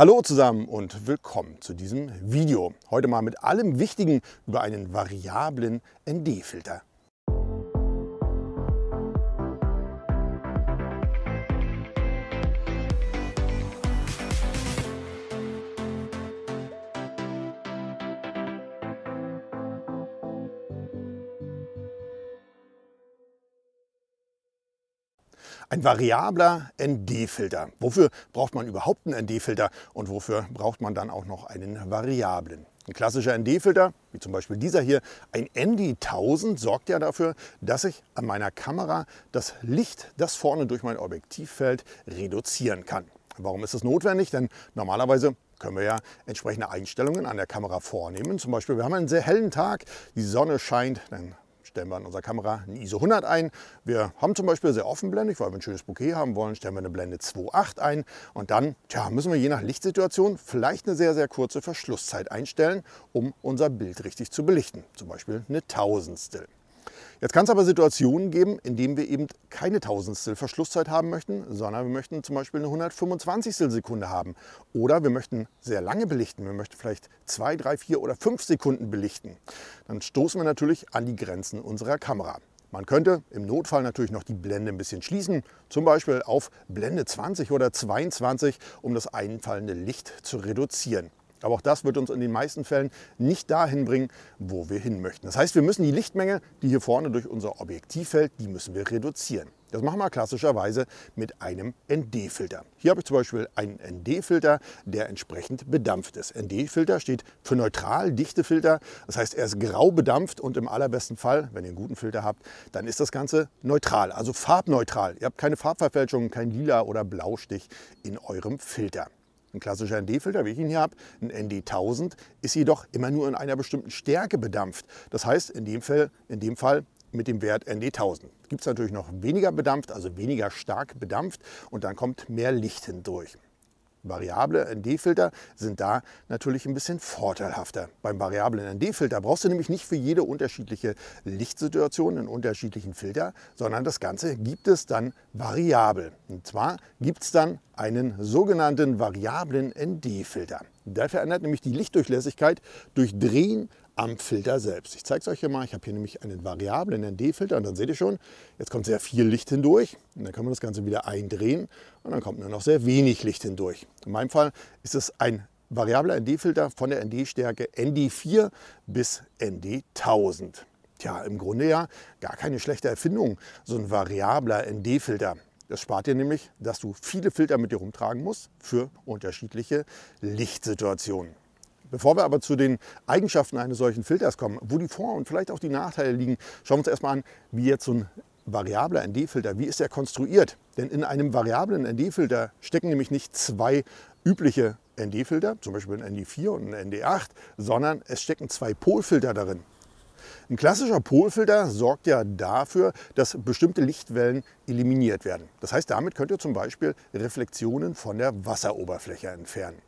Hallo zusammen und willkommen zu diesem Video. Heute mal mit allem Wichtigen über einen variablen ND-Filter. Ein variabler ND-Filter. Wofür braucht man überhaupt einen ND-Filter und wofür braucht man dann auch noch einen variablen? Ein klassischer ND-Filter, wie zum Beispiel dieser hier, ein ND1000, sorgt ja dafür, dass ich an meiner Kamera das Licht, das vorne durch mein Objektiv fällt, reduzieren kann. Warum ist das notwendig? Denn normalerweise können wir ja entsprechende Einstellungen an der Kamera vornehmen. Zum Beispiel, wir haben einen sehr hellen Tag, die Sonne scheint, dann stellen wir an unserer Kamera eine ISO 100 ein. Wir haben zum Beispiel sehr offenblendig, weil wir ein schönes Bouquet haben wollen, stellen wir eine Blende 2.8 ein und dann tja, müssen wir je nach Lichtsituation vielleicht eine sehr, sehr kurze Verschlusszeit einstellen, um unser Bild richtig zu belichten, zum Beispiel eine Tausendstel. Jetzt kann es aber Situationen geben, in denen wir eben keine Tausendstel Verschlusszeit haben möchten, sondern wir möchten zum Beispiel eine 125. Sekunde haben. Oder wir möchten sehr lange belichten. Wir möchten vielleicht 2, 3, 4 oder 5 Sekunden belichten. Dann stoßen wir natürlich an die Grenzen unserer Kamera. Man könnte im Notfall natürlich noch die Blende ein bisschen schließen, zum Beispiel auf Blende 20 oder 22, um das einfallende Licht zu reduzieren. Aber auch das wird uns in den meisten Fällen nicht dahin bringen, wo wir hin möchten. Das heißt, wir müssen die Lichtmenge, die hier vorne durch unser Objektiv fällt, die müssen wir reduzieren. Das machen wir klassischerweise mit einem ND-Filter. Hier habe ich zum Beispiel einen ND-Filter, der entsprechend bedampft ist. ND-Filter steht für neutral, dichte Filter. Das heißt, er ist grau bedampft und im allerbesten Fall, wenn ihr einen guten Filter habt, dann ist das Ganze neutral, also farbneutral. Ihr habt keine Farbverfälschungen, kein Lila oder Blaustich in eurem Filter. Ein klassischer ND-Filter, wie ich ihn hier habe, ein ND1000, ist jedoch immer nur in einer bestimmten Stärke bedampft. Das heißt, in dem Fall, in dem Fall mit dem Wert ND1000. Gibt es natürlich noch weniger bedampft, also weniger stark bedampft und dann kommt mehr Licht hindurch variable ND-Filter sind da natürlich ein bisschen vorteilhafter. Beim variablen ND-Filter brauchst du nämlich nicht für jede unterschiedliche Lichtsituation einen unterschiedlichen Filter, sondern das Ganze gibt es dann variabel. Und zwar gibt es dann einen sogenannten variablen ND-Filter. Der verändert nämlich die Lichtdurchlässigkeit durch Drehen am Filter selbst. Ich zeige es euch hier mal. Ich habe hier nämlich einen variablen ND-Filter und dann seht ihr schon, jetzt kommt sehr viel Licht hindurch. Und dann kann man das Ganze wieder eindrehen und dann kommt nur noch sehr wenig Licht hindurch. In meinem Fall ist es ein variabler ND-Filter von der ND-Stärke ND4 bis ND1000. Tja, im Grunde ja gar keine schlechte Erfindung, so ein variabler ND-Filter. Das spart dir nämlich, dass du viele Filter mit dir rumtragen musst für unterschiedliche Lichtsituationen. Bevor wir aber zu den Eigenschaften eines solchen Filters kommen, wo die Vor- und vielleicht auch die Nachteile liegen, schauen wir uns erstmal an, wie jetzt so ein variabler ND-Filter, wie ist der konstruiert? Denn in einem variablen ND-Filter stecken nämlich nicht zwei übliche ND-Filter, zum Beispiel ein ND4 und ein ND8, sondern es stecken zwei Polfilter darin. Ein klassischer Polfilter sorgt ja dafür, dass bestimmte Lichtwellen eliminiert werden. Das heißt, damit könnt ihr zum Beispiel Reflexionen von der Wasseroberfläche entfernen.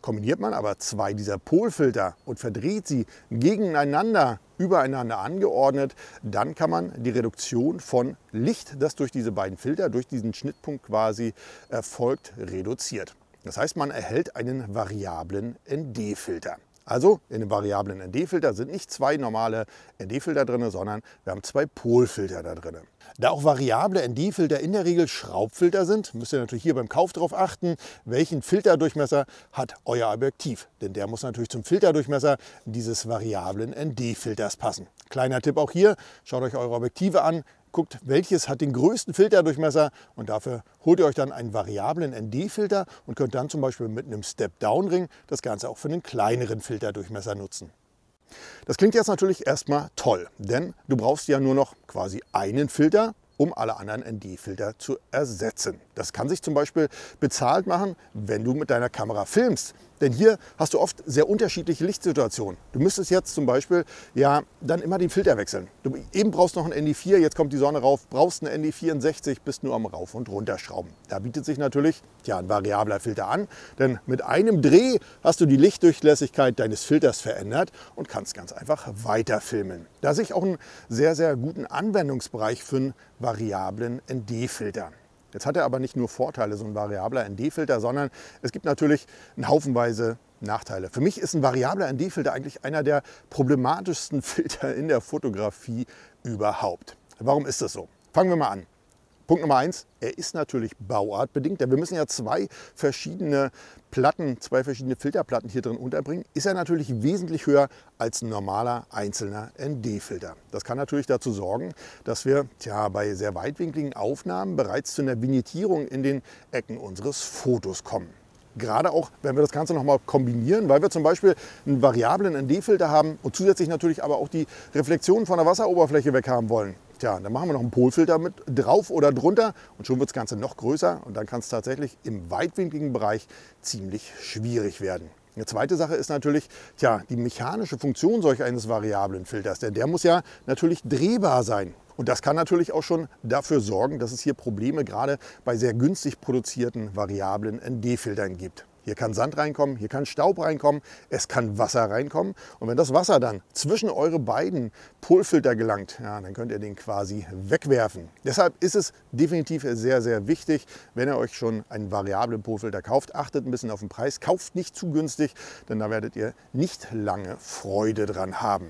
Kombiniert man aber zwei dieser Polfilter und verdreht sie gegeneinander, übereinander angeordnet, dann kann man die Reduktion von Licht, das durch diese beiden Filter, durch diesen Schnittpunkt quasi erfolgt, reduziert. Das heißt, man erhält einen variablen ND-Filter. Also in dem variablen ND-Filter sind nicht zwei normale ND-Filter drin, sondern wir haben zwei Polfilter da drin. Da auch variable ND-Filter in der Regel Schraubfilter sind, müsst ihr natürlich hier beim Kauf darauf achten, welchen Filterdurchmesser hat euer Objektiv. Denn der muss natürlich zum Filterdurchmesser dieses variablen ND-Filters passen. Kleiner Tipp auch hier, schaut euch eure Objektive an, guckt, welches hat den größten Filterdurchmesser und dafür holt ihr euch dann einen variablen ND-Filter und könnt dann zum Beispiel mit einem Step-Down-Ring das Ganze auch für einen kleineren Filterdurchmesser nutzen. Das klingt jetzt natürlich erstmal toll, denn du brauchst ja nur noch quasi einen Filter, um alle anderen ND-Filter zu ersetzen. Das kann sich zum Beispiel bezahlt machen, wenn du mit deiner Kamera filmst. Denn hier hast du oft sehr unterschiedliche Lichtsituationen. Du müsstest jetzt zum Beispiel ja dann immer den Filter wechseln. Du eben brauchst noch ein ND4, jetzt kommt die Sonne rauf, brauchst ein ND64, bist nur am Rauf- und Runterschrauben. Da bietet sich natürlich ja, ein variabler Filter an, denn mit einem Dreh hast du die Lichtdurchlässigkeit deines Filters verändert und kannst ganz einfach weiter filmen. Da sehe ich auch einen sehr, sehr guten Anwendungsbereich für einen variablen ND-Filter. Jetzt hat er aber nicht nur Vorteile, so ein variabler ND-Filter, sondern es gibt natürlich einen Haufenweise Nachteile. Für mich ist ein variabler ND-Filter eigentlich einer der problematischsten Filter in der Fotografie überhaupt. Warum ist das so? Fangen wir mal an. Punkt Nummer eins, er ist natürlich bauartbedingt, denn wir müssen ja zwei verschiedene Platten, zwei verschiedene Filterplatten hier drin unterbringen, ist er natürlich wesentlich höher als ein normaler einzelner ND-Filter. Das kann natürlich dazu sorgen, dass wir tja, bei sehr weitwinkligen Aufnahmen bereits zu einer Vignettierung in den Ecken unseres Fotos kommen. Gerade auch, wenn wir das Ganze nochmal kombinieren, weil wir zum Beispiel einen variablen ND-Filter haben und zusätzlich natürlich aber auch die Reflexion von der Wasseroberfläche weghaben wollen Tja, dann machen wir noch einen Polfilter mit drauf oder drunter und schon wird das Ganze noch größer und dann kann es tatsächlich im weitwinkligen Bereich ziemlich schwierig werden. Eine zweite Sache ist natürlich tja, die mechanische Funktion solch eines variablen Filters, denn der muss ja natürlich drehbar sein. Und das kann natürlich auch schon dafür sorgen, dass es hier Probleme gerade bei sehr günstig produzierten variablen ND-Filtern gibt. Hier kann Sand reinkommen, hier kann Staub reinkommen, es kann Wasser reinkommen. Und wenn das Wasser dann zwischen eure beiden Polfilter gelangt, ja, dann könnt ihr den quasi wegwerfen. Deshalb ist es definitiv sehr, sehr wichtig, wenn ihr euch schon einen variablen Polfilter kauft, achtet ein bisschen auf den Preis, kauft nicht zu günstig, denn da werdet ihr nicht lange Freude dran haben.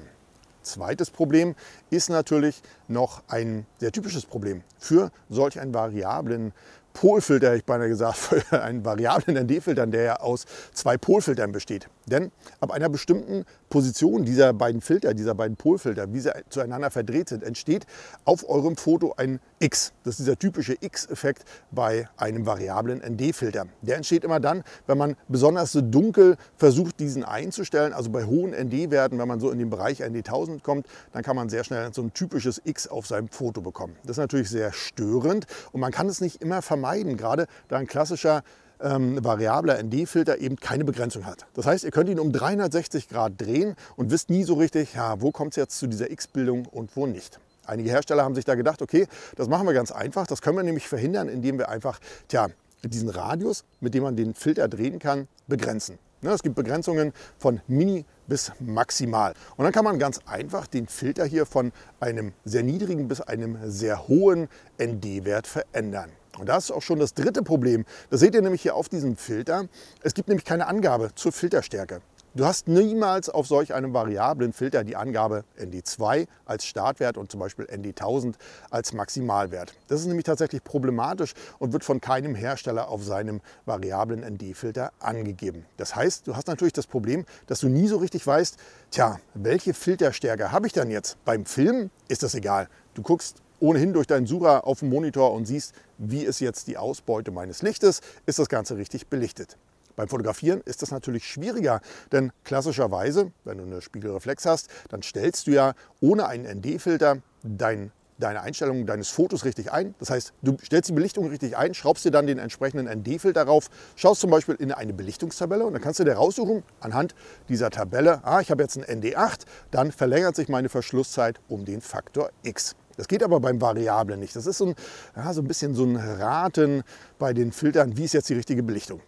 Zweites Problem ist natürlich noch ein sehr typisches Problem für solch einen variablen Polfilter, ich beinahe gesagt, einen variablen ND-Filtern, der ja aus zwei Polfiltern besteht. Denn ab einer bestimmten Position dieser beiden Filter, dieser beiden Polfilter, wie sie zueinander verdreht sind, entsteht auf eurem Foto ein X. Das ist dieser typische X-Effekt bei einem variablen ND-Filter. Der entsteht immer dann, wenn man besonders so dunkel versucht, diesen einzustellen. Also bei hohen ND-Werten, wenn man so in den Bereich ND 1000 kommt, dann kann man sehr schnell so ein typisches X auf seinem Foto bekommen. Das ist natürlich sehr störend und man kann es nicht immer vermeiden, gerade da ein klassischer ähm, variabler ND-Filter eben keine Begrenzung hat. Das heißt, ihr könnt ihn um 360 Grad drehen und wisst nie so richtig, ja, wo kommt es jetzt zu dieser X-Bildung und wo nicht. Einige Hersteller haben sich da gedacht, okay, das machen wir ganz einfach. Das können wir nämlich verhindern, indem wir einfach tja, diesen Radius, mit dem man den Filter drehen kann, begrenzen. Ne, es gibt Begrenzungen von Mini bis maximal. Und dann kann man ganz einfach den Filter hier von einem sehr niedrigen bis einem sehr hohen ND-Wert verändern. Und das ist auch schon das dritte Problem. Das seht ihr nämlich hier auf diesem Filter. Es gibt nämlich keine Angabe zur Filterstärke. Du hast niemals auf solch einem variablen Filter die Angabe ND2 als Startwert und zum Beispiel ND1000 als Maximalwert. Das ist nämlich tatsächlich problematisch und wird von keinem Hersteller auf seinem variablen ND-Filter angegeben. Das heißt, du hast natürlich das Problem, dass du nie so richtig weißt, tja, welche Filterstärke habe ich dann jetzt? Beim Film ist das egal. Du guckst ohnehin durch deinen Sucher auf dem Monitor und siehst, wie ist jetzt die Ausbeute meines Lichtes, ist das Ganze richtig belichtet. Beim Fotografieren ist das natürlich schwieriger, denn klassischerweise, wenn du eine Spiegelreflex hast, dann stellst du ja ohne einen ND-Filter dein deine Einstellung deines Fotos richtig ein. Das heißt, du stellst die Belichtung richtig ein, schraubst dir dann den entsprechenden ND-Filter rauf, schaust zum Beispiel in eine Belichtungstabelle und dann kannst du dir raussuchen, anhand dieser Tabelle, ah, ich habe jetzt ein ND8, dann verlängert sich meine Verschlusszeit um den Faktor X. Das geht aber beim Variablen nicht. Das ist so ein, ja, so ein bisschen so ein Raten bei den Filtern, wie ist jetzt die richtige Belichtung.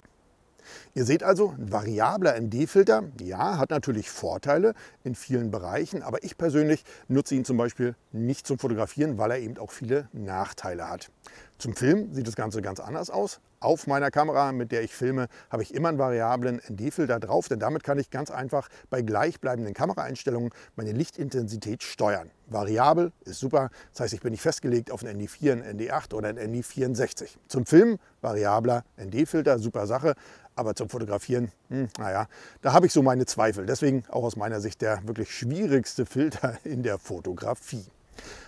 Ihr seht also, ein variabler MD-Filter, ja, hat natürlich Vorteile in vielen Bereichen, aber ich persönlich nutze ihn zum Beispiel nicht zum Fotografieren, weil er eben auch viele Nachteile hat. Zum Film sieht das Ganze ganz anders aus, auf meiner Kamera, mit der ich filme, habe ich immer einen variablen ND-Filter da drauf, denn damit kann ich ganz einfach bei gleichbleibenden Kameraeinstellungen meine Lichtintensität steuern. Variabel ist super, das heißt, ich bin nicht festgelegt auf einen ND4, einen ND8 oder einen ND64. Zum Filmen variabler ND-Filter, super Sache, aber zum Fotografieren, hm, naja, da habe ich so meine Zweifel. Deswegen auch aus meiner Sicht der wirklich schwierigste Filter in der Fotografie.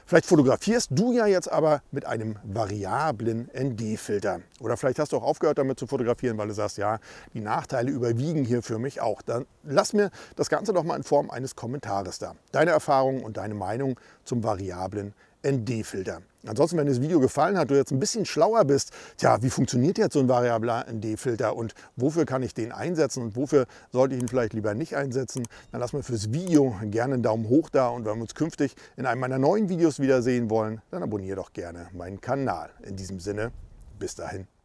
Vielleicht fotografierst du ja jetzt aber mit einem variablen ND-Filter. Oder vielleicht hast du auch aufgehört damit zu fotografieren, weil du sagst, ja, die Nachteile überwiegen hier für mich auch. Dann lass mir das Ganze doch mal in Form eines Kommentares da. Deine Erfahrungen und deine Meinung zum variablen ND-Filter. Ansonsten, wenn dir das Video gefallen hat, du jetzt ein bisschen schlauer bist, tja, wie funktioniert jetzt so ein variabler ND-Filter und wofür kann ich den einsetzen und wofür sollte ich ihn vielleicht lieber nicht einsetzen, dann lass mir fürs Video gerne einen Daumen hoch da und wenn wir uns künftig in einem meiner neuen Videos wiedersehen wollen, dann abonniere doch gerne meinen Kanal. In diesem Sinne, bis dahin.